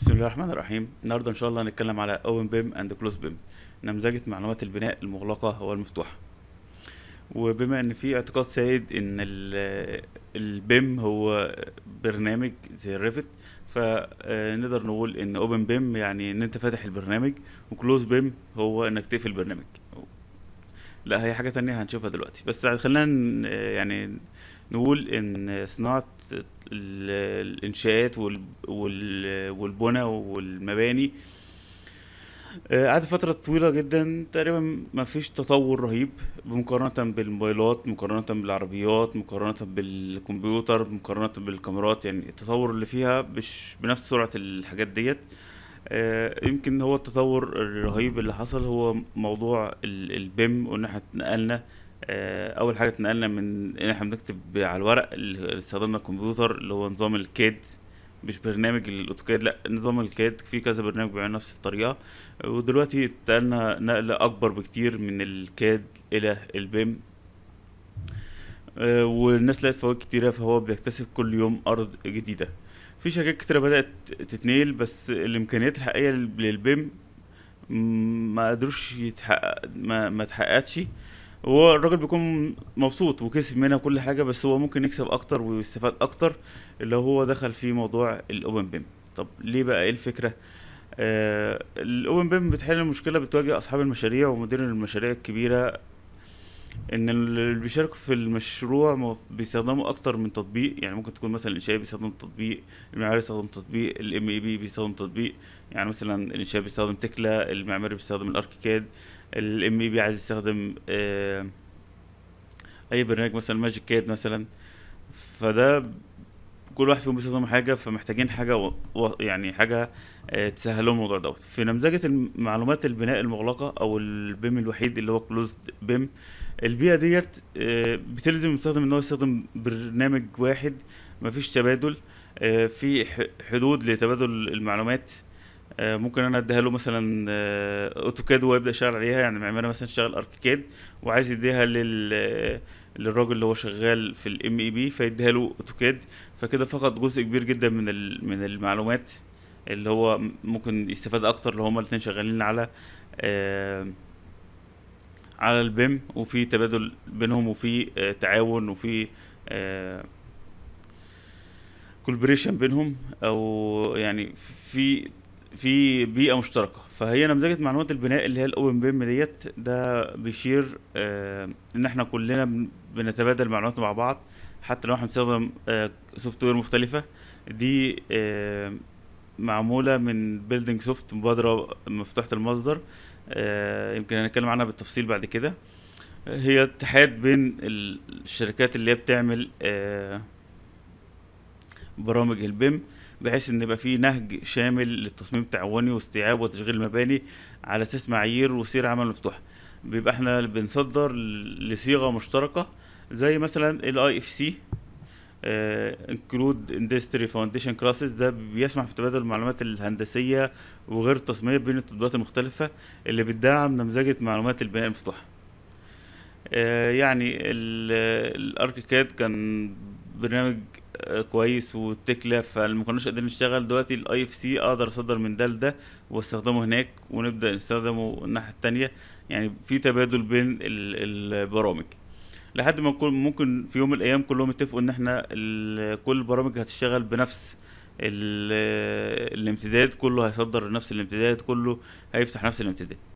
بسم الله الرحمن الرحيم النهارده ان شاء الله هنتكلم على اوبن بيم اند كلوز بيم نمذجه معلومات البناء المغلقه والمفتوحه وبما ان في اعتقاد سائد ان البيم هو برنامج زي الريفت فنقدر آه، نقول ان اوبن بيم يعني ان انت فاتح البرنامج وكلوز بيم هو انك تقفل البرنامج لا هي حاجه تانية هنشوفها دلوقتي بس خلينا يعني نقول ان صناعه الانشاءات والبنى والمباني آه، قعد فترة طويلة جدا تقريبا ما فيش تطور رهيب مقارنة بالموبايلات مقارنة بالعربيات مقارنة بالكمبيوتر مقارنة بالكاميرات يعني التطور اللي فيها مش بنفس سرعة الحاجات ديت آه، يمكن هو التطور الرهيب اللي حصل هو موضوع البيم وان احنا اتنقلنا آه، اول حاجه اتنقلنا من ان احنا بنكتب على الورق اللي استخدمنا الكمبيوتر اللي هو نظام الكاد مش برنامج الاوتوكاد لا نظام الكاد في كذا برنامج بيعمل نفس الطريقه ودلوقتي اتنقلنا نقله اكبر بكتير من الكاد الى البيم آه، والناس لقت فوائد كتيره فهو بيكتسب كل يوم ارض جديده في شركات كتيرة بدأت تتنيل بس الإمكانيات الحقيقية للبيم ما قدروش يتحقق ما, ما تحققتش هو الراجل بيكون مبسوط وكسب منها كل حاجه بس هو ممكن يكسب اكتر ويستفاد اكتر اللي هو دخل في موضوع الاوبن بيم طب ليه بقى ايه الفكره آه الاوبن بيم بتحل المشكله بتواجه اصحاب المشاريع ومدير المشاريع الكبيره ان اللي بيشاركوا في المشروع بيستخدموا اكتر من تطبيق يعني ممكن تكون مثلا الانشاء بيستخدم تطبيق المعماري بيستخدم تطبيق الام اي بي بيستخدم تطبيق يعني مثلا الانشاء بيستخدم تكلا المعماري بيستخدم الاركيكاد الام اي بي عايز يستخدم آه، اي برنامج مثلا ماجيك كاد مثلا فده كل واحد فيهم بيستخدم حاجه فمحتاجين حاجه و... و... يعني حاجه آه، تسهل لهم الموضوع دوت في نمذجه المعلومات البناء المغلقه او البيم الوحيد اللي هو كلوزد بيم البيئه ديت آه، بتلزم المستخدم ان هو يستخدم برنامج واحد مفيش تبادل آه، في حدود لتبادل المعلومات ممكن انا اديها له مثلا اوتوكاد ويبدا يشتغل عليها يعني معماري مثلا شغال اركيكاد وعايز يديها لل للراجل اللي هو شغال في الام اي بي فيديها له اوتوكاد فكده فقد جزء كبير جدا من من المعلومات اللي هو ممكن يستفاد اكتر لو هما الاثنين شغالين على آه على البيم وفي تبادل بينهم وفي آه تعاون وفي آه كولبريشن بينهم او يعني في في بيئه مشتركه فهي نمذجه معلومات البناء اللي هي الاوبن ام ديت ده بيشير آه ان احنا كلنا بنتبادل معلومات مع بعض حتى لو احنا بنستخدم آه سوفت وير مختلفه دي آه معموله من بيلدينج سوفت مبادره مفتوحه المصدر آه يمكن هنتكلم عنها بالتفصيل بعد كده هي اتحاد بين الشركات اللي هي بتعمل آه برامج البيم بحيث ان يبقى في نهج شامل للتصميم التعاوني واستيعاب وتشغيل المباني على اساس معايير وسير عمل مفتوح بيبقى احنا بنصدر لصيغه مشتركه زي مثلا الاي اف سي انكلود اندستري فاونديشن كلاسز ده بيسمح بتبادل المعلومات الهندسيه وغير التصميميه بين التطبيقات المختلفه اللي بتدعم نمذجه معلومات البناء المفتوحه آه، يعني الاركيكاد كان برنامج كويس والتكلة فما كناش قادرين نشتغل دلوقتي الاي اف سي اقدر اصدر من ده لده واستخدمه هناك ونبدا نستخدمه الناحيه التانية يعني في تبادل بين البرامج لحد ما ممكن في يوم من الايام كلهم اتفقوا ان احنا كل البرامج هتشتغل بنفس الامتداد كله هيصدر نفس الامتداد كله هيفتح نفس الامتداد